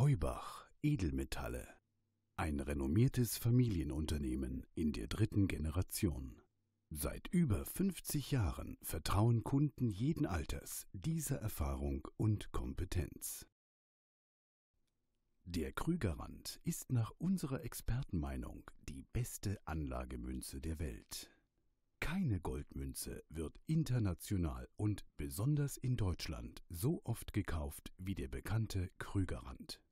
Heubach Edelmetalle. Ein renommiertes Familienunternehmen in der dritten Generation. Seit über 50 Jahren vertrauen Kunden jeden Alters dieser Erfahrung und Kompetenz. Der Krügerrand ist nach unserer Expertenmeinung die beste Anlagemünze der Welt. Keine Goldmünze wird international und besonders in Deutschland so oft gekauft wie der bekannte Krügerrand.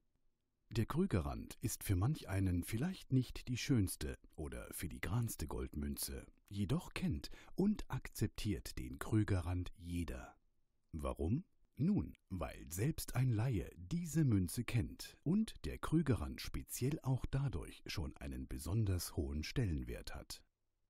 Der Krügerrand ist für manch einen vielleicht nicht die schönste oder filigranste Goldmünze, jedoch kennt und akzeptiert den Krügerrand jeder. Warum? Nun, weil selbst ein Laie diese Münze kennt und der Krügerrand speziell auch dadurch schon einen besonders hohen Stellenwert hat.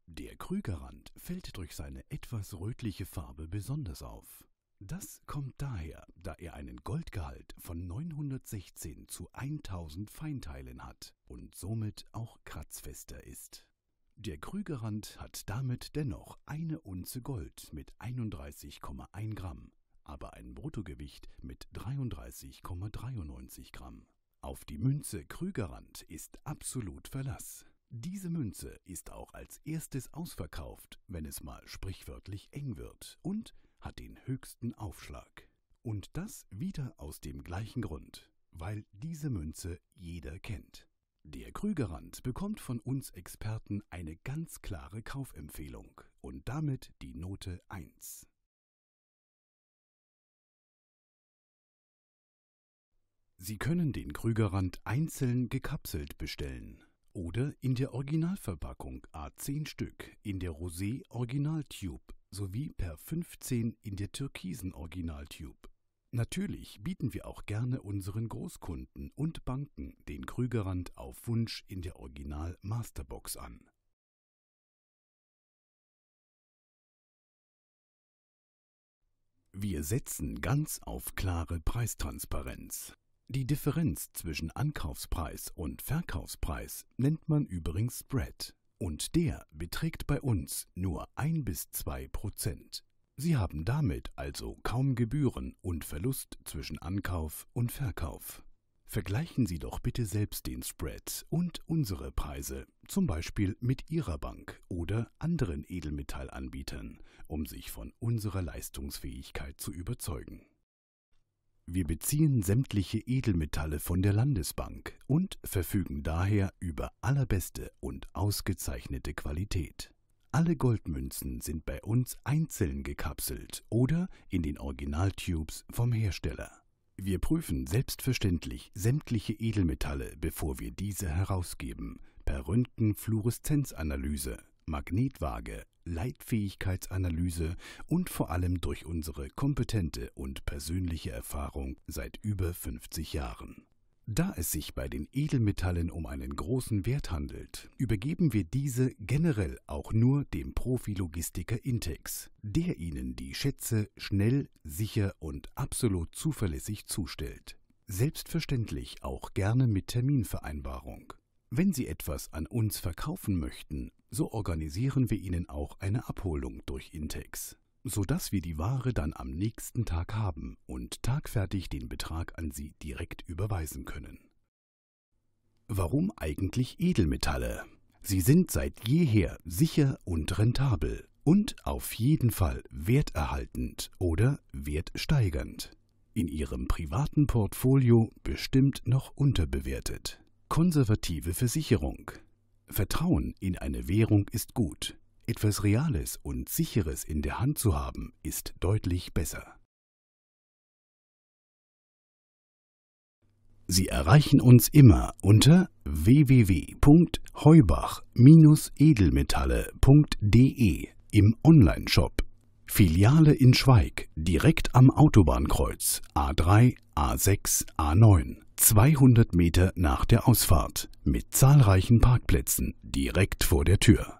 Der Krügerrand fällt durch seine etwas rötliche Farbe besonders auf. Das kommt daher, da er einen Goldgehalt von 916 zu 1000 Feinteilen hat und somit auch kratzfester ist. Der Krügerrand hat damit dennoch eine Unze Gold mit 31,1 Gramm, aber ein Bruttogewicht mit 33,93 Gramm. Auf die Münze Krügerrand ist absolut Verlass. Diese Münze ist auch als erstes ausverkauft, wenn es mal sprichwörtlich eng wird und hat den höchsten Aufschlag. Und das wieder aus dem gleichen Grund, weil diese Münze jeder kennt. Der Krügerrand bekommt von uns Experten eine ganz klare Kaufempfehlung und damit die Note 1. Sie können den Krügerrand einzeln gekapselt bestellen oder in der Originalverpackung A10 Stück in der Rosé Original Tube sowie per 15 in der türkisen Originaltube. Natürlich bieten wir auch gerne unseren Großkunden und Banken den Krügerrand auf Wunsch in der Original Masterbox an. Wir setzen ganz auf klare Preistransparenz. Die Differenz zwischen Ankaufspreis und Verkaufspreis nennt man übrigens Spread. Und der beträgt bei uns nur ein bis zwei Prozent. Sie haben damit also kaum Gebühren und Verlust zwischen Ankauf und Verkauf. Vergleichen Sie doch bitte selbst den Spread und unsere Preise, zum Beispiel mit Ihrer Bank oder anderen Edelmetallanbietern, um sich von unserer Leistungsfähigkeit zu überzeugen. Wir beziehen sämtliche Edelmetalle von der Landesbank und verfügen daher über allerbeste und ausgezeichnete Qualität. Alle Goldmünzen sind bei uns einzeln gekapselt oder in den Originaltubes vom Hersteller. Wir prüfen selbstverständlich sämtliche Edelmetalle, bevor wir diese herausgeben, per Röntgenfluoreszenzanalyse, Magnetwaage Leitfähigkeitsanalyse und vor allem durch unsere kompetente und persönliche Erfahrung seit über 50 Jahren. Da es sich bei den Edelmetallen um einen großen Wert handelt, übergeben wir diese generell auch nur dem Profilogistiker Intex, der Ihnen die Schätze schnell, sicher und absolut zuverlässig zustellt. Selbstverständlich auch gerne mit Terminvereinbarung. Wenn Sie etwas an uns verkaufen möchten, so organisieren wir Ihnen auch eine Abholung durch Intex, sodass wir die Ware dann am nächsten Tag haben und tagfertig den Betrag an Sie direkt überweisen können. Warum eigentlich Edelmetalle? Sie sind seit jeher sicher und rentabel und auf jeden Fall werterhaltend oder wertsteigernd. In Ihrem privaten Portfolio bestimmt noch unterbewertet konservative Versicherung. Vertrauen in eine Währung ist gut. Etwas Reales und Sicheres in der Hand zu haben, ist deutlich besser. Sie erreichen uns immer unter www.heubach-edelmetalle.de im Onlineshop. Filiale in Schweig, direkt am Autobahnkreuz A3, A6, A9 200 Meter nach der Ausfahrt mit zahlreichen Parkplätzen direkt vor der Tür.